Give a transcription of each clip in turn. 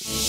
Thank you.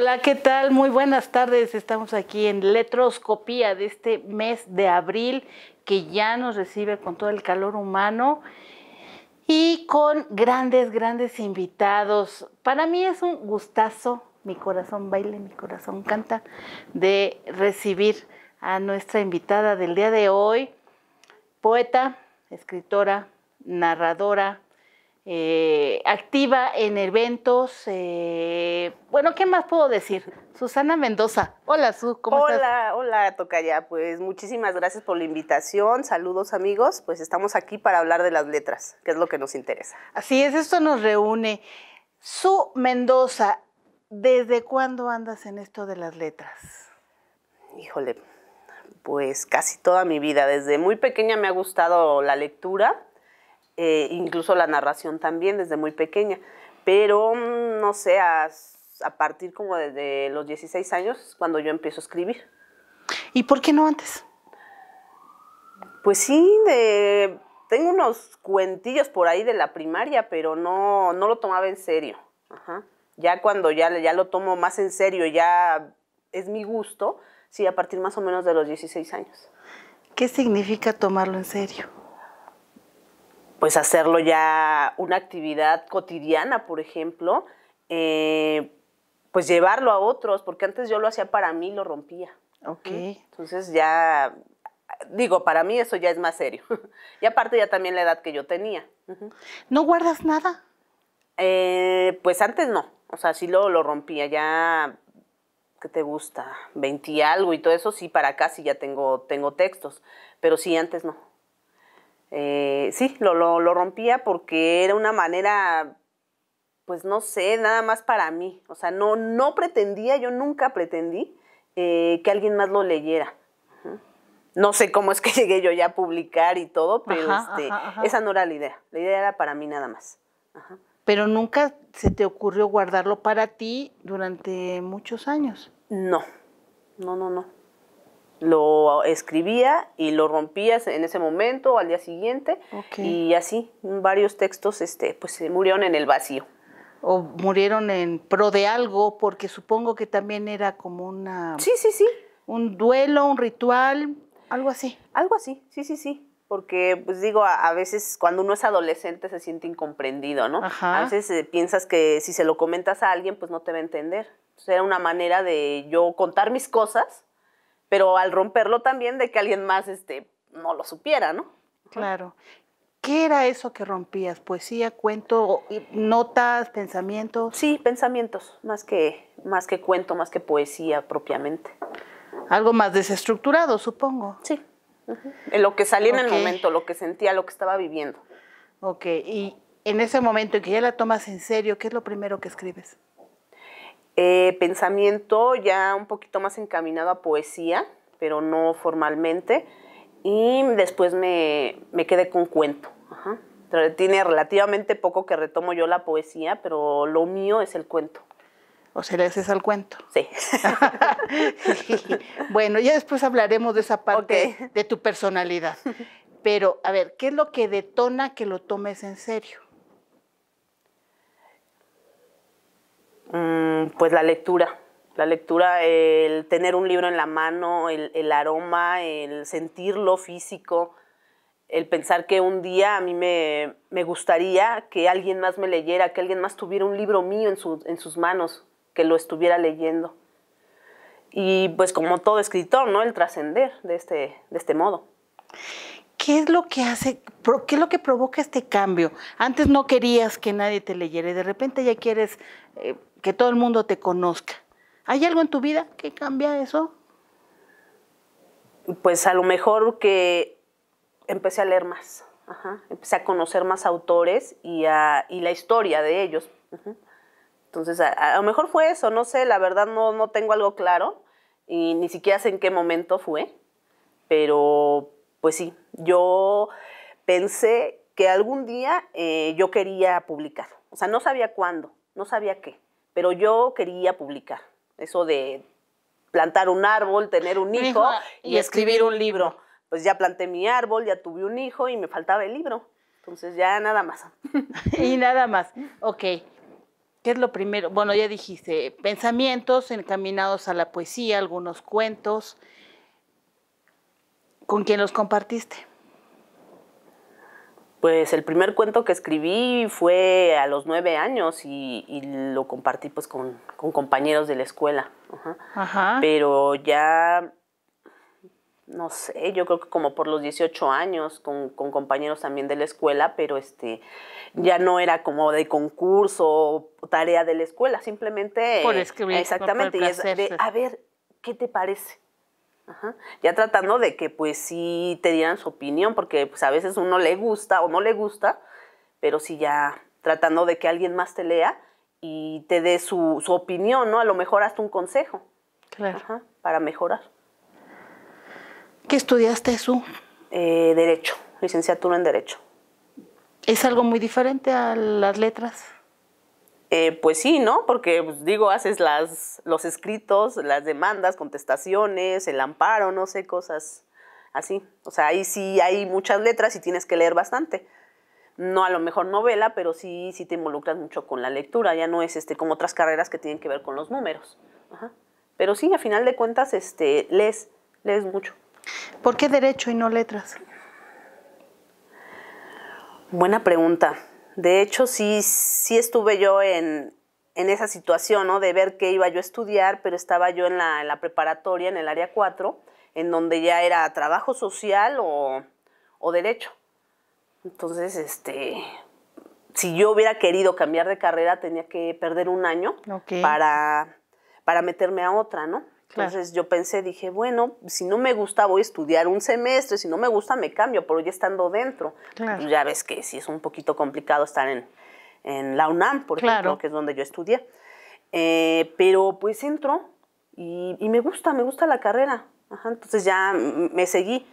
Hola, ¿qué tal? Muy buenas tardes. Estamos aquí en Letroscopía de este mes de abril que ya nos recibe con todo el calor humano y con grandes, grandes invitados. Para mí es un gustazo, mi corazón baile, mi corazón canta, de recibir a nuestra invitada del día de hoy, poeta, escritora, narradora, eh, activa en eventos. Eh, bueno, ¿qué más puedo decir? Susana Mendoza. Hola, Su, ¿cómo estás? Hola, hola, Tocaya. Pues muchísimas gracias por la invitación. Saludos, amigos. Pues estamos aquí para hablar de las letras, que es lo que nos interesa. Así es, esto nos reúne. Su Mendoza, ¿desde cuándo andas en esto de las letras? Híjole, pues casi toda mi vida. Desde muy pequeña me ha gustado la lectura eh, incluso la narración también desde muy pequeña, pero mm, no sé, a, partir como desde los 16 años cuando yo empiezo a escribir. ¿Y por qué no antes? Pues sí, tengo unos cuentillos por ahí de la primaria, pero no, no lo tomaba en serio. Ya cuando ya, ya lo tomo más en serio, ya es mi gusto, sí, a partir más o menos de los 16 años. ¿Qué significa tomarlo en serio? pues hacerlo ya una actividad cotidiana, por ejemplo, eh, pues llevarlo a otros, porque antes yo lo hacía para mí, lo rompía. Ok. Entonces ya, digo, para mí eso ya es más serio. y aparte ya también la edad que yo tenía. ¿No guardas nada? Eh, pues antes no, o sea, sí lo, lo rompía, ya ¿qué te gusta? 20 y algo y todo eso, sí, para acá sí ya tengo, tengo textos, pero sí, antes no. Eh, sí, lo, lo, rompía porque era una manera, pues no sé, nada más para mí. O sea, no, no pretendía, yo nunca pretendí eh, que alguien más lo leyera. No sé cómo es que llegué yo ya a publicar y todo, pero este, esa no era la idea. La idea era para mí nada más. Pero nunca se te ocurrió guardarlo para ti durante muchos años. No, no, no, no lo escribía y lo rompías en ese momento o al día siguiente y así varios textos este pues se murieron en el vacío o murieron en pro de algo porque supongo que también era como una sí sí sí un duelo un ritual algo así algo así sí sí sí porque pues digo, a, veces cuando uno es adolescente se siente incomprendido, ¿no? A veces eh, piensas que si se lo comentas a alguien, pues no te va a entender. Entonces, era una manera de yo contar mis cosas pero al romperlo también de que alguien más este, no lo supiera, ¿no? Claro. ¿Qué era eso que rompías? ¿Poesía, cuento, notas, pensamientos? Sí, pensamientos, más que, más que cuento, más que poesía propiamente. Algo más desestructurado, supongo. Sí. en lo que salía en el momento, lo que sentía, lo que estaba viviendo. Ok, y en ese momento en que ya la tomas en serio, ¿qué es lo primero que escribes? Eh, pensamiento ya un poquito más encaminado a poesía, pero no formalmente. Y después me, quedé con cuento. Tiene relativamente poco que retomo yo la poesía, pero lo mío es el cuento. O sea, ese es el cuento. Sí. bueno, ya después hablaremos de esa parte de tu personalidad. Pero, a ver, ¿qué es lo que detona que lo tomes en serio? Mm, pues la lectura. La lectura, el tener un libro en la mano, el, aroma, el sentirlo físico, el pensar que un día a mí me, gustaría que alguien más me leyera, que alguien más tuviera un libro mío en, en sus manos, que lo estuviera leyendo. Y pues como todo escritor, ¿no? El trascender de este, de este modo. ¿qué es lo que hace, qué es lo que provoca este cambio? Antes no querías que nadie te leyera y de repente ya quieres eh, que todo el mundo te conozca. ¿Hay algo en tu vida que cambia eso? Pues a lo mejor que empecé a leer más, empecé a conocer más autores y, la historia de ellos. Entonces, a, lo mejor fue eso, no sé, la verdad no, tengo algo claro y ni siquiera sé en qué momento fue, pero pues sí, yo pensé que algún día eh, yo quería publicar, o sea, no sabía cuándo, no sabía qué, pero yo quería publicar. Eso de plantar un árbol, tener un hijo y, escribir un libro. Pues ya planté mi árbol, ya tuve un hijo y me faltaba el libro. Entonces ya nada más. y nada más. Ok. ¿Qué es lo primero? Bueno, ya dijiste, pensamientos encaminados a la poesía, algunos cuentos. ¿Con quién los compartiste? Pues el primer cuento que escribí fue a los nueve años y, lo compartí pues con, con, compañeros de la escuela. Ajá. Pero ya, no sé, yo creo que como por los 18 años con, con, compañeros también de la escuela, pero este ya no era como de concurso o tarea de la escuela, simplemente... Por escribir. Exactamente, y es de, a ver, ¿qué te parece? Ya tratando de que pues sí te dieran su opinión, porque pues a veces uno le gusta o no le gusta, pero sí ya tratando de que alguien más te lea y te dé su, opinión, ¿no? A lo mejor hasta un consejo. para mejorar. ¿Qué estudiaste, Su? Eh, derecho, licenciatura en Derecho. ¿Es algo muy diferente a las letras? Eh, pues sí, ¿no? Porque, pues, digo, haces las, los escritos, las demandas, contestaciones, el amparo, no sé, cosas así. O sea, ahí sí hay muchas letras y tienes que leer bastante. No a lo mejor novela, pero sí, te involucras mucho con la lectura. Ya no es este, como otras carreras que tienen que ver con los números. Pero sí, a final de cuentas, este, lees, lees mucho. ¿Por qué derecho y no letras? Buena pregunta. De hecho, sí, sí estuve yo en, esa situación, ¿no? De ver qué iba yo a estudiar, pero estaba yo en la, preparatoria, en el área 4, en donde ya era trabajo social o, derecho. Entonces, este, si yo hubiera querido cambiar de carrera, tenía que perder un año para, para meterme a otra, ¿no? Entonces yo pensé, dije, bueno, si no me gusta voy a estudiar un semestre, si no me gusta me cambio, pero ya estando dentro, pues, ya ves que sí es un poquito complicado estar en, en la UNAM, por claro. que es donde yo estudié. Eh, pero pues entro y, me gusta, me gusta la carrera. entonces ya me seguí.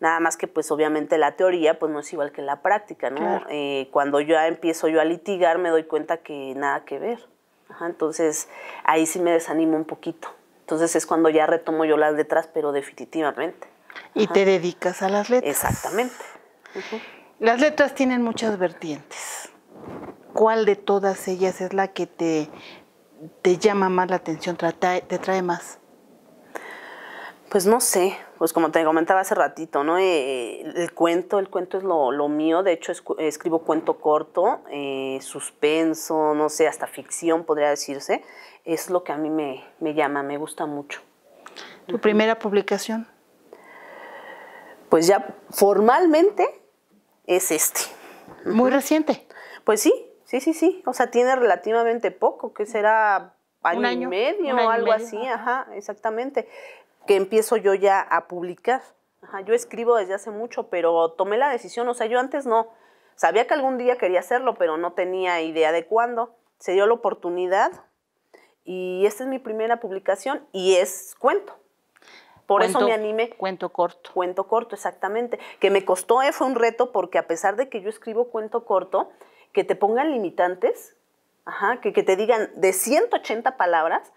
Nada más que pues obviamente la teoría pues no es igual que la práctica, ¿no? Eh, cuando ya empiezo yo a litigar me doy cuenta que nada que ver. entonces ahí sí me desanimo un poquito. Entonces es cuando ya retomo yo las letras, pero definitivamente. Y te dedicas a las letras. Exactamente. Las letras tienen muchas vertientes. ¿Cuál de todas ellas es la que te, llama más la atención, te, trae más? Pues no sé, pues como te comentaba hace ratito, ¿no? Eh, el cuento, el cuento es lo, mío, de hecho escribo cuento corto, eh, suspenso, no sé, hasta ficción podría decirse es lo que a mí me, llama, me gusta mucho. ¿Tu primera publicación? Pues ya formalmente es este. Muy reciente. Pues sí, sí, sí, sí. O sea, tiene relativamente poco, que será año, año? y medio o algo así, ajá, exactamente. Que empiezo yo ya a publicar. Ajá, yo escribo desde hace mucho, pero tomé la decisión, o sea, yo antes no. Sabía que algún día quería hacerlo, pero no tenía idea de cuándo. Se dio la oportunidad, y esta es mi primera publicación y es cuento. Por eso me animé. Cuento corto. Cuento corto, exactamente. Que me costó, eh, fue un reto porque a pesar de que yo escribo cuento corto, que te pongan limitantes, ajá, que, que te digan de 180 palabras,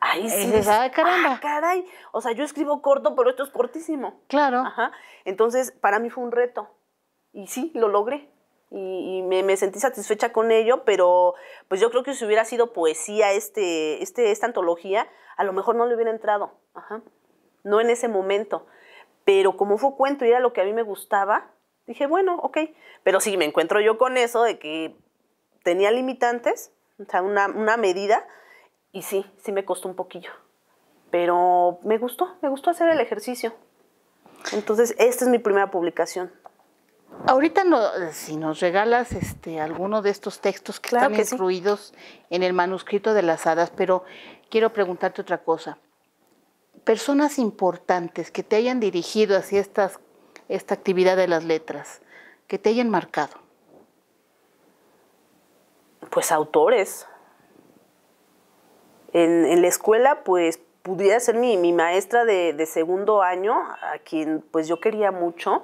ahí sí. es ah, caramba. caray. O sea, yo escribo corto, pero esto es cortísimo. Claro. Ajá. Entonces, para mí fue un reto. Y sí, lo logré y, me, sentí satisfecha con ello, pero pues yo creo que si hubiera sido poesía este, este, esta antología, a lo mejor no le hubiera entrado, no en ese momento, pero como fue cuento y era lo que a mí me gustaba, dije, bueno, ok, pero sí, me encuentro yo con eso de que tenía limitantes, o sea, una, una medida, y sí, sí me costó un poquillo, pero me gustó, me gustó hacer el ejercicio. Entonces, esta es mi primera publicación. Ahorita no, eh, si nos regalas este, alguno de estos textos que están incluidos en el manuscrito de las hadas, pero quiero preguntarte otra cosa. Personas importantes que te hayan dirigido hacia esta actividad de las letras, que te hayan marcado. Pues autores. En, la escuela, pues pudiera ser mi, maestra de, de, segundo año, a quien pues yo quería mucho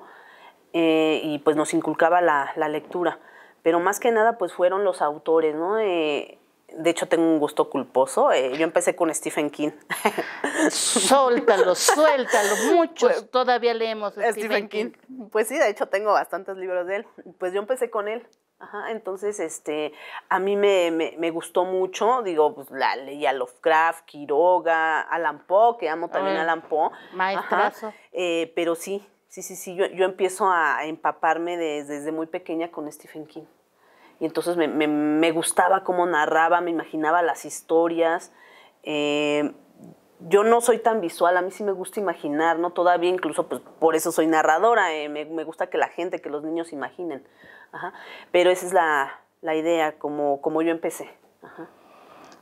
eh, y pues nos inculcaba la, la, lectura. Pero más que nada pues fueron los autores, ¿no? Eh, de hecho, tengo un gusto culposo. Eh, yo empecé con Stephen King. Suéltalo, suéltalo. Muchos pues, todavía leemos Stephen, Stephen King. Pues sí, de hecho, tengo bastantes libros de él. Pues yo empecé con él. Ajá, entonces, este, a mí me, me, gustó mucho, digo, pues la leía Lovecraft, Quiroga, Alan Poe, que amo también a ah, Alan Poe. Maestrazo. pero sí, Sí, sí, sí, yo, yo empiezo a empaparme desde muy pequeña con Stephen King. Y entonces me, gustaba cómo narraba, me imaginaba las historias. Eh, yo no soy tan visual, a mí sí me gusta imaginar, ¿no? Todavía incluso, pues por eso soy narradora, eh, me, gusta que la gente, que los niños imaginen. Pero esa es la, idea, como, como yo empecé. Ajá.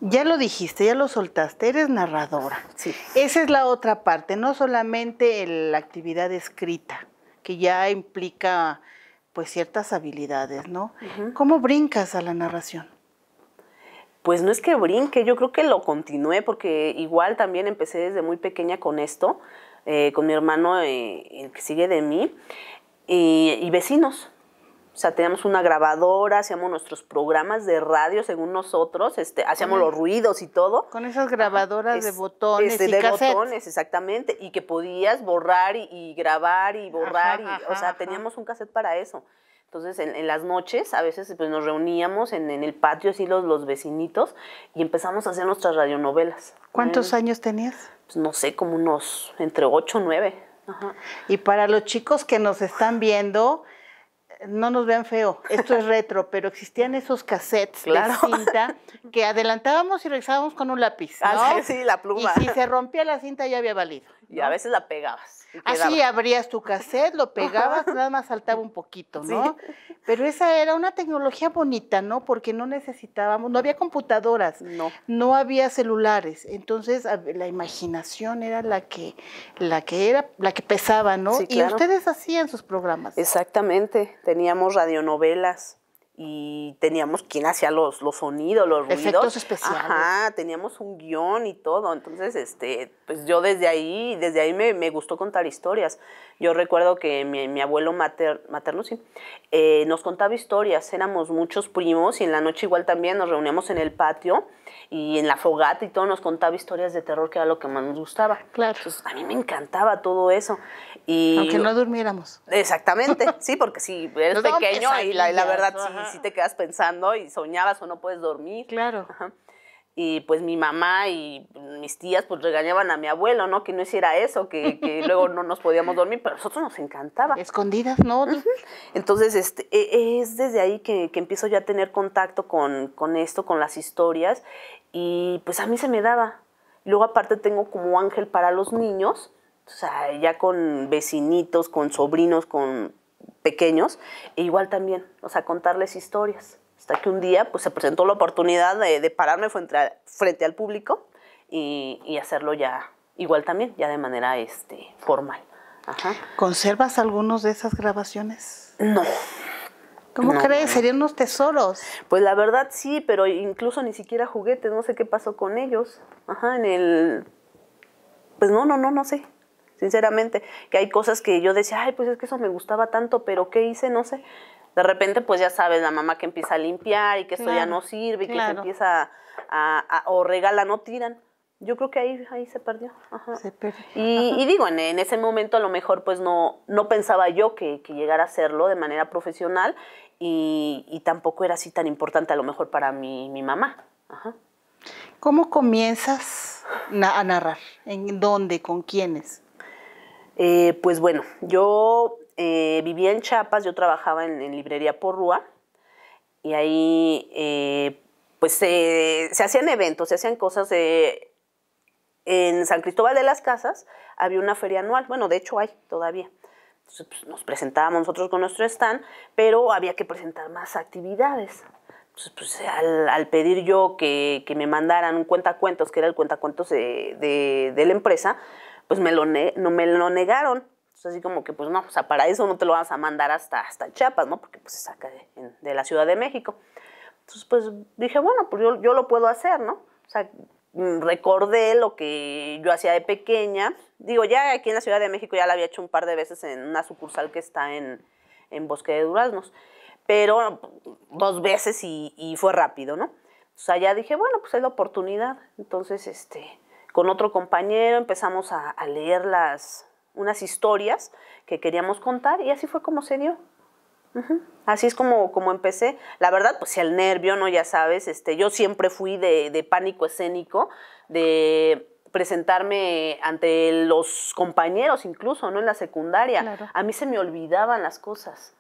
Ya lo dijiste, ya lo soltaste, eres narradora. Sí. Esa es la otra parte, no solamente la actividad escrita, que ya implica pues ciertas habilidades, ¿no? ¿Cómo brincas a la narración? Pues no es que brinque, yo creo que lo continué porque igual también empecé desde muy pequeña con esto, eh, con mi hermano, eh, el que sigue de mí, y vecinos. O sea, teníamos una grabadora, hacíamos nuestros programas de radio según nosotros, este, hacíamos los ruidos y todo. Con esas grabadoras de botones. Este, y de botones, exactamente. Y que podías borrar y, grabar y borrar. y, o sea, teníamos un cassette para eso. Entonces, en, las noches, a veces pues, nos reuníamos en, el patio, así los, los, vecinitos, y empezamos a hacer nuestras radionovelas. ¿Cuántos años tenías? Pues, no sé, como unos entre 8 o 9. Y para los chicos que nos están viendo no nos vean feo, esto es retro, pero existían esos cassettes la cinta que adelantábamos y regresábamos con un lápiz. Ah, ¿no? sí, la pluma. Y si se rompía la cinta ya había valido. Y a veces la pegabas. Así ah, abrías tu cassette, lo pegabas, nada más saltaba un poquito, ¿no? Pero esa era una tecnología bonita, ¿no? Porque no necesitábamos, no había computadoras, no, había celulares, entonces la imaginación era la que la que era la que pesaba, ¿no? Y ustedes hacían sus programas. Exactamente, teníamos radionovelas y teníamos quien hacía los, los sonidos, los ruidos. Efectos especiales. Ajá, teníamos un guión y todo. Entonces, este, pues yo desde ahí, desde ahí me, gustó contar historias. Yo recuerdo que mi, mi abuelo mater, materno, sí, eh, nos contaba historias. Éramos muchos primos y en la noche igual también nos reuníamos en el patio y en la fogata y todo nos contaba historias de terror, que era lo que más nos gustaba. Claro. a mí me encantaba todo eso. Y Aunque no durmiéramos. Exactamente, sí, porque si eres pequeño y la, verdad sí, te quedas pensando y soñabas o no puedes dormir. Claro y pues mi mamá y mis tías pues regañaban a mi abuelo, ¿no? Que no hiciera eso, que, que luego no nos podíamos dormir, pero a nosotros nos encantaba. Escondidas, ¿no? Entonces, este, e, es desde ahí que, que empiezo ya a tener contacto con, con, esto, con las historias, y pues a mí se me daba. Luego aparte tengo como ángel para los niños, o sea, ya con vecinitos, con sobrinos, con pequeños, e igual también, o sea, contarles historias. Hasta que un día pues, se presentó la oportunidad de, pararme frente, frente, al público y, hacerlo ya igual también, ya de manera este, formal. ¿Conservas algunos de esas grabaciones? No. ¿Cómo crees? Serían unos tesoros. Pues la verdad sí, pero incluso ni siquiera juguetes, no sé qué pasó con ellos. Ajá, en el... Pues no, no, no, no sé sinceramente, que hay cosas que yo decía, ay, pues es que eso me gustaba tanto, pero ¿qué hice? No sé de repente, pues ya sabes, la mamá que empieza a limpiar y que eso ya no sirve, y que se empieza a, o regala, no tiran. Yo creo que ahí, ahí se perdió. Y, digo, en, ese momento a lo mejor pues no, no pensaba yo que, llegara a hacerlo de manera profesional y, tampoco era así tan importante a lo mejor para mi, mamá. ¿Cómo comienzas a narrar? ¿En dónde? ¿Con quiénes? Eh, pues bueno, yo eh, vivía en Chiapas, yo trabajaba en, librería librería Rúa y ahí eh, pues se hacían eventos, se hacían cosas. en San Cristóbal de las Casas había una feria anual, bueno, de hecho hay todavía. Entonces, pues, nos presentábamos nosotros con nuestro stand, pero había que presentar más actividades. Entonces, pues, al, pedir yo que, me mandaran un cuentacuentos, que era el cuentacuentos de, de, la empresa, pues me lo, no, me lo negaron. Entonces, pues, así como que, pues no, o sea, para eso no te lo vas a mandar hasta, hasta Chiapas, ¿no? Porque pues se saca de, de la Ciudad de México. Entonces, pues dije, bueno, pues yo, yo lo puedo hacer, ¿no? O sea, mm, recordé lo que yo hacía de pequeña. Digo, ya aquí en la Ciudad de México ya la había hecho un par de veces en una sucursal que está en, en Bosque de Duraznos, pero dos veces y, y fue rápido, ¿no? o sea ya dije, bueno, pues es la oportunidad. Entonces, este, con otro compañero empezamos a leer las, unas historias que queríamos contar y así fue como se dio. Así es como, como empecé. La verdad, pues si el nervio, ¿no? Ya sabes, este, yo siempre fui de, de pánico escénico, de presentarme ante los compañeros incluso, ¿no? En la secundaria. A mí se me olvidaban las cosas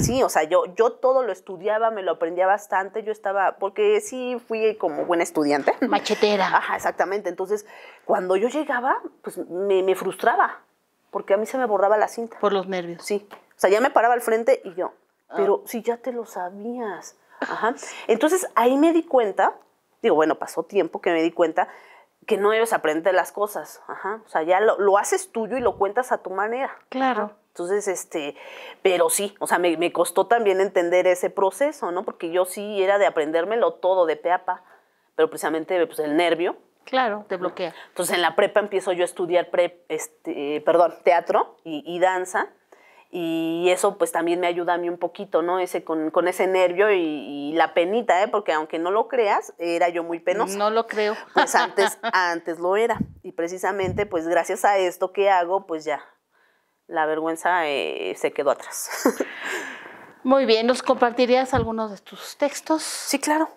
sí, o sea, yo, yo todo lo estudiaba, me lo aprendía bastante, yo estaba, porque sí fui como buena estudiante. Machetera. Ajá, exactamente. Entonces, cuando yo llegaba, pues me, frustraba, porque a mí se me borraba la cinta. Por los nervios. Sí. O sea, ya me paraba al frente y yo, ah. pero si ya te lo sabías. Ajá. Entonces, ahí me di cuenta, digo, bueno, pasó tiempo que me di cuenta que no debes aprender las cosas. Ajá. O sea, ya lo, lo haces tuyo y lo cuentas a tu manera. Claro. Entonces, este, pero sí, o sea, me, costó también entender ese proceso, ¿no? Porque yo sí era de aprendérmelo todo de peapa pero precisamente pues, el nervio. Claro, te bloquea. Entonces, en la prepa empiezo yo a estudiar este, perdón, teatro y, danza. Y eso pues también me ayuda a mí un poquito, ¿no? Ese, con, ese nervio y, y, la penita, ¿eh? Porque aunque no lo creas, era yo muy penosa. No lo creo. Pues antes, antes lo era. Y precisamente pues gracias a esto que hago, pues ya la vergüenza eh, se quedó atrás. Muy bien, ¿nos compartirías algunos de tus textos? Sí, claro.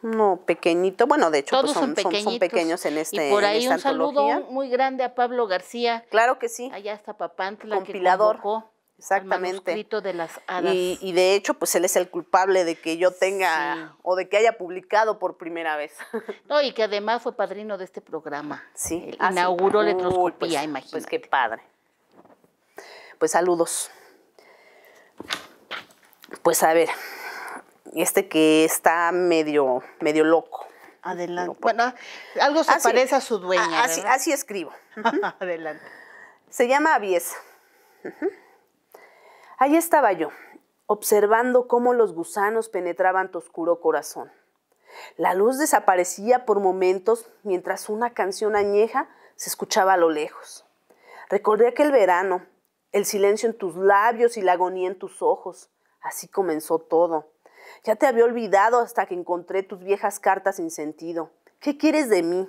No, pequeñito. Bueno, de hecho, pues, son, pequeños en este Y por ahí un saludo muy grande a Pablo García. Claro que sí. Allá está Papantla, compilador. Que Exactamente. El de las hadas. Y, de hecho, pues él es el culpable de que yo tenga o de que haya publicado por primera vez. No, y que además fue padrino de este programa. Sí. Ah, inauguró sí. Pues, pues qué padre. Pues saludos. Pues a ver, este que está medio, medio loco. Adelante. Pues, bueno, algo se parece a su dueña. Así, escribo. Adelante. Se llama Aviesa. Ahí estaba yo, observando cómo los gusanos penetraban tu oscuro corazón. La luz desaparecía por momentos mientras una canción añeja se escuchaba a lo lejos. Recordé aquel verano el silencio en tus labios y la agonía en tus ojos. Así comenzó todo. Ya te había olvidado hasta que encontré tus viejas cartas sin sentido. ¿Qué quieres de mí?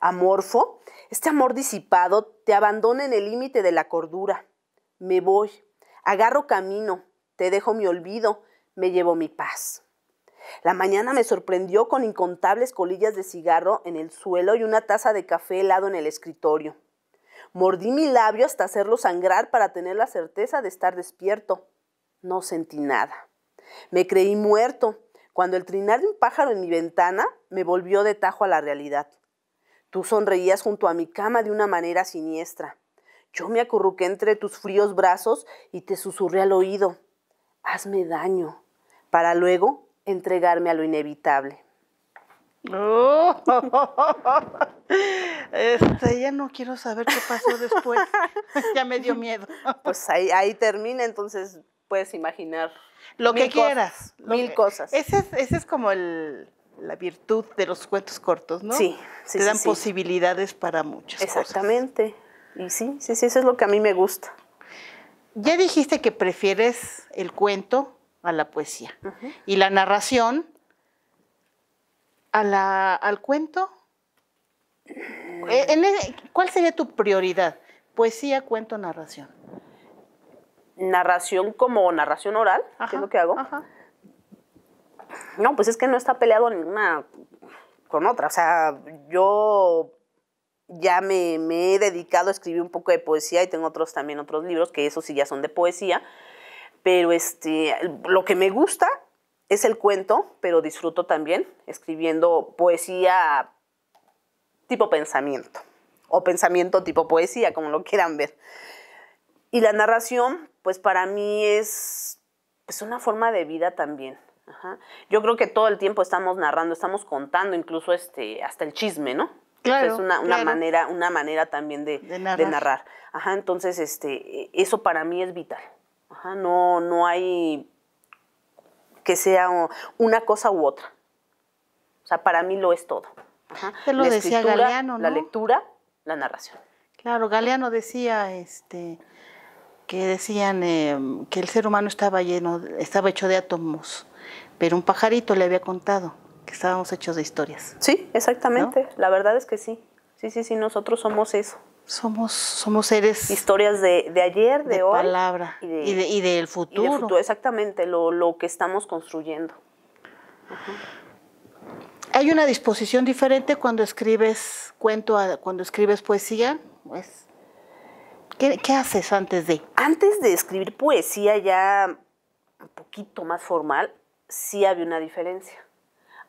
Amorfo, este amor disipado te abandona en el límite de la cordura. Me voy, agarro camino, te dejo mi olvido, me llevo mi paz. La mañana me sorprendió con incontables colillas de cigarro en el suelo y una taza de café helado en el escritorio. Mordí mi labio hasta hacerlo sangrar para tener la certeza de estar despierto. No sentí nada. Me creí muerto cuando el trinar de un pájaro en mi ventana me volvió de tajo a la realidad. Tú sonreías junto a mi cama de una manera siniestra. Yo me acurruqué entre tus fríos brazos y te susurré al oído, hazme daño, para luego entregarme a lo inevitable. Oh. Este, ya no quiero saber qué pasó después. ya me dio miedo. pues ahí, termina, entonces puedes imaginar. Lo que quieras. mil cosas. Ese es, como la virtud de los cuentos cortos, ¿no? Sí, Te dan posibilidades para muchas Exactamente. Y sí, sí, sí, eso es lo que a mí me gusta. Ya dijiste que prefieres el cuento a la poesía y la narración a al cuento eh, e, ¿Cuál sería tu prioridad? ¿Poesía, cuento, narración? Narración como narración oral, ¿qué que es lo que hago. No, pues es que no está peleado ninguna con otra. O sea, yo ya me, he dedicado a escribir un poco de poesía y tengo otros también otros libros que eso sí ya son de poesía. Pero este, lo que me gusta es el cuento, pero disfruto también escribiendo poesía tipo pensamiento o pensamiento tipo poesía, como lo quieran ver. Y la narración, pues para mí es es una forma de vida también. Yo creo que todo el tiempo estamos narrando, estamos contando incluso este, hasta el chisme, ¿no? Claro, es una, manera, una manera también de, narrar. entonces este, eso para mí es vital. no, no hay que sea una cosa u otra. O sea, para mí lo es todo lo decía Galeano, ¿no? La lectura, la narración. Claro, Galeano decía este que decían eh, que el ser humano estaba lleno, estaba hecho de átomos, pero un pajarito le había contado que estábamos hechos de historias. Sí, exactamente. La verdad es que sí. Sí, sí, sí, nosotros somos eso. Somos, somos seres. Historias de, ayer, de, hoy. Y, de, y del futuro. futuro, exactamente, lo, lo que estamos construyendo. Ajá. Hay una disposición diferente cuando escribes cuento, a, cuando escribes poesía. Pues, ¿qué, haces antes de? Antes de escribir poesía ya un poquito más formal, sí había una diferencia.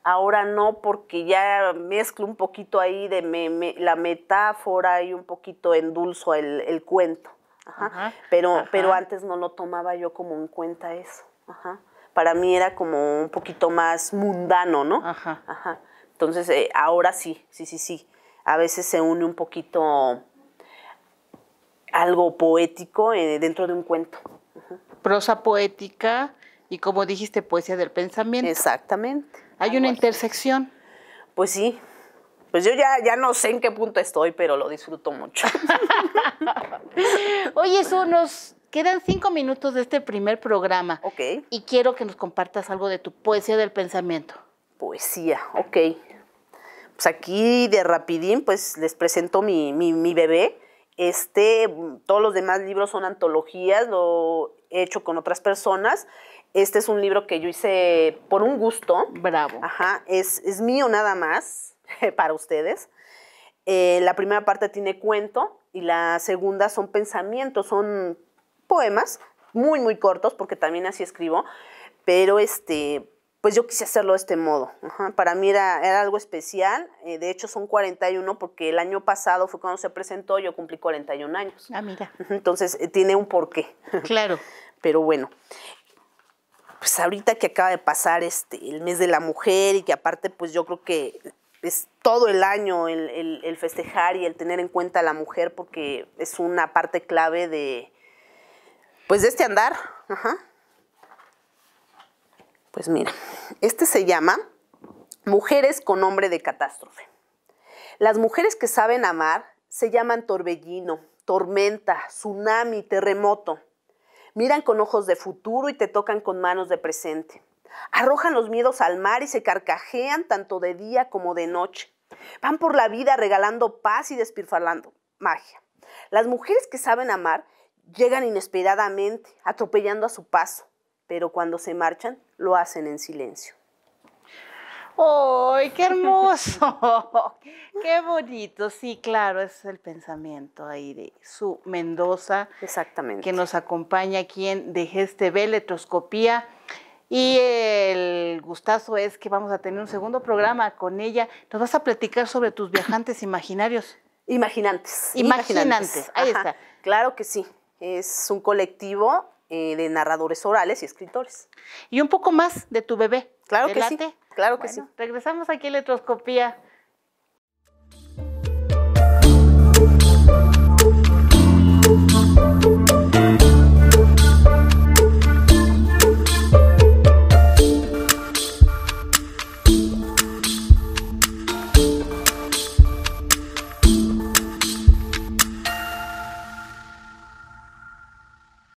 Ahora no, porque ya mezclo un poquito ahí de la metáfora y un poquito endulzo el, el cuento. Ajá. pero, pero antes no lo tomaba yo como en cuenta eso. Ajá para mí era como un poquito más mundano, ¿no? Ajá. Entonces, eh, ahora sí, sí, sí, sí. A veces se une un poquito algo poético eh, dentro de un cuento. Prosa poética y, como dijiste, poesía del pensamiento. Exactamente. Hay una intersección. Pues sí, pues yo ya, ya no sé en qué punto estoy, pero lo disfruto mucho. Oye, eso nos Quedan cinco minutos de este primer programa. Ok. Y quiero que nos compartas algo de tu poesía del pensamiento. Poesía, ok. Pues aquí de rapidín, pues les presento mi, mi, bebé. Este, todos los demás libros son antologías, lo he hecho con otras personas. Este es un libro que yo hice por un gusto. Bravo. Ajá, es, es mío nada más, para ustedes. Eh, la primera parte tiene cuento y la segunda son pensamientos, son poemas, muy, muy cortos, porque también así escribo, pero este, pues yo quise hacerlo de este modo. Para mí era, algo especial. Eh, de hecho, son 41 porque el año pasado fue cuando se presentó, yo cumplí 41 años. Ah, mira. Entonces, eh, tiene un porqué. Claro. Pero bueno, pues ahorita que acaba de pasar este, el mes de la mujer y que aparte, pues yo creo que es todo el año el, el festejar y el tener en cuenta a la mujer porque es una parte clave de pues de este andar, Pues mira, este se llama Mujeres con nombre de catástrofe. Las mujeres que saben amar se llaman torbellino, tormenta, tsunami, terremoto. Miran con ojos de futuro y te tocan con manos de presente. Arrojan los miedos al mar y se carcajean tanto de día como de noche. Van por la vida regalando paz y despilfarrando magia. Las mujeres que saben amar Llegan inesperadamente, atropellando a su paso, pero cuando se marchan, lo hacen en silencio. ¡Ay, qué hermoso! ¡Qué bonito! Sí, claro, ese es el pensamiento ahí de su Mendoza. Exactamente. Que nos acompaña aquí en Dejeste Y el gustazo es que vamos a tener un segundo programa con ella. Nos vas a platicar sobre tus viajantes imaginarios. Imaginantes. Imaginantes. Ahí está. Claro que sí. Es un colectivo eh, de narradores orales y escritores. Y un poco más de tu bebé. Claro que sí. Claro que sí. Regresamos aquí a Letroscopía.